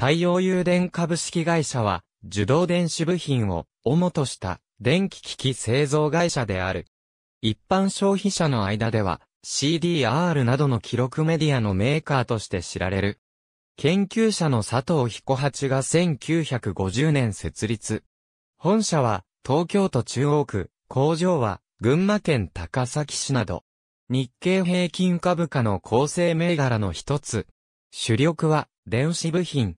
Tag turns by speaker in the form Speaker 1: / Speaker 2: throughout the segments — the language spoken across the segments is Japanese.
Speaker 1: 太陽誘電株式会社は、受動電子部品を主とした電気機器製造会社である。一般消費者の間では CDR などの記録メディアのメーカーとして知られる。研究者の佐藤彦八が1950年設立。本社は東京都中央区、工場は群馬県高崎市など。日経平均株価の構成銘柄の一つ。主力は電子部品、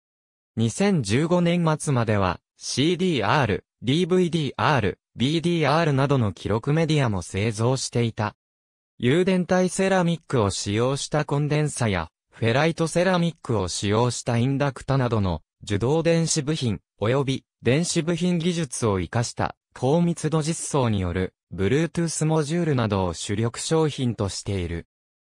Speaker 1: 2015年末までは CDR、DVDR、BDR などの記録メディアも製造していた。有電体セラミックを使用したコンデンサや、フェライトセラミックを使用したインダクタなどの受動電子部品及び電子部品技術を活かした高密度実装による Bluetooth モジュールなどを主力商品としている。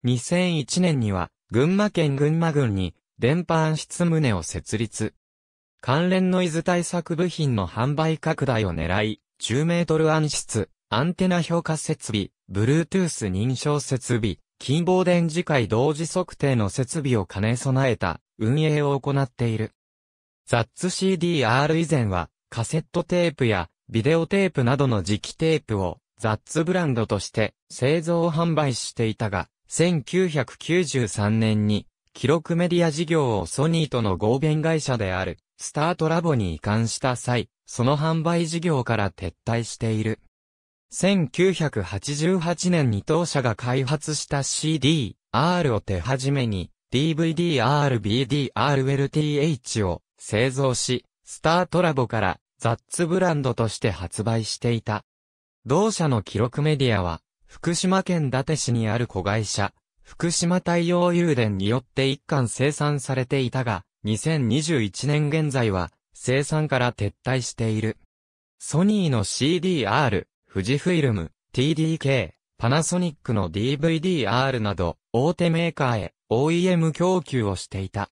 Speaker 1: 2001年には群馬県群馬郡に電波暗室棟を設立。関連ノイズ対策部品の販売拡大を狙い、10メートル暗室、アンテナ評価設備、Bluetooth 認証設備、近傍電磁界同時測定の設備を兼ね備えた運営を行っている。ツ CDR 以前はカセットテープやビデオテープなどの磁気テープをザッツブランドとして製造販売していたが、1993年に記録メディア事業をソニーとの合弁会社である、スタートラボに移管した際、その販売事業から撤退している。1988年に当社が開発した CD、R を手始めに、DVD、RBD、RLTH を製造し、スタートラボからザッツブランドとして発売していた。同社の記録メディアは、福島県伊達市にある子会社、福島太陽油田によって一貫生産されていたが、2021年現在は生産から撤退している。ソニーの CDR、富士フィルム、TDK、パナソニックの DVDR など、大手メーカーへ OEM 供給をしていた。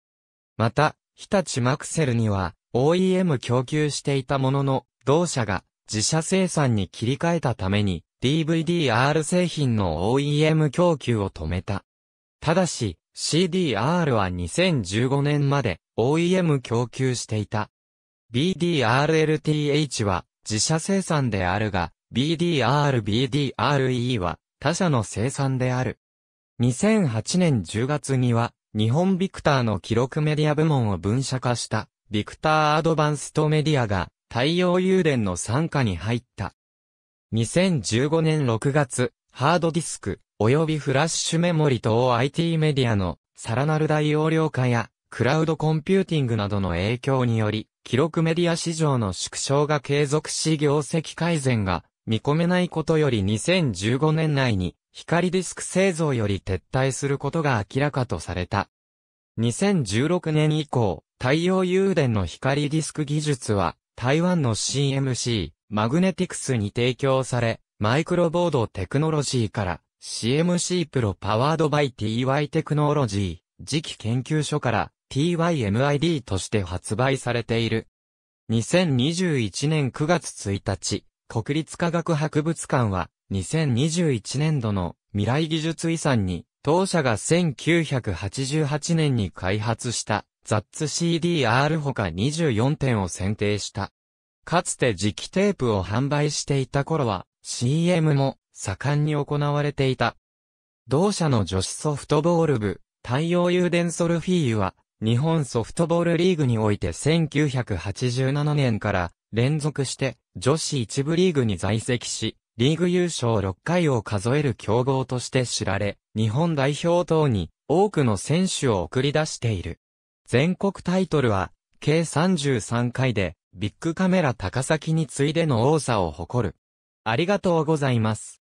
Speaker 1: また、日立マクセルには OEM 供給していたものの、同社が自社生産に切り替えたために、DVDR 製品の OEM 供給を止めた。ただし、CDR は2015年まで OEM 供給していた。BDRLTH は自社生産であるが、BDRBDRE は他社の生産である。2008年10月には、日本ビクターの記録メディア部門を分社化した、ビクターアドバンストメディアが、太陽油田の参加に入った。2015年6月、ハードディスク、及びフラッシュメモリ等 IT メディアの、さらなる大容量化や、クラウドコンピューティングなどの影響により、記録メディア市場の縮小が継続し業績改善が見込めないことより2015年内に光ディスク製造より撤退することが明らかとされた。2016年以降、太陽誘電の光ディスク技術は台湾の CMC、マグネティクスに提供され、マイクロボードテクノロジーから CMC プロパワードバイ TY テクノロジー次期研究所から TYMID として発売されている。2021年9月1日、国立科学博物館は2021年度の未来技術遺産に当社が1988年に開発したツ CDR ほか24点を選定した。かつて磁気テープを販売していた頃は、CM も盛んに行われていた。同社の女子ソフトボール部、太陽油電ソルフィーユは、日本ソフトボールリーグにおいて1987年から連続して女子一部リーグに在籍し、リーグ優勝6回を数える強豪として知られ、日本代表等に多くの選手を送り出している。全国タイトルは、計33回で、ビッグカメラ高崎に次いでの多さを誇る。ありがとうございます。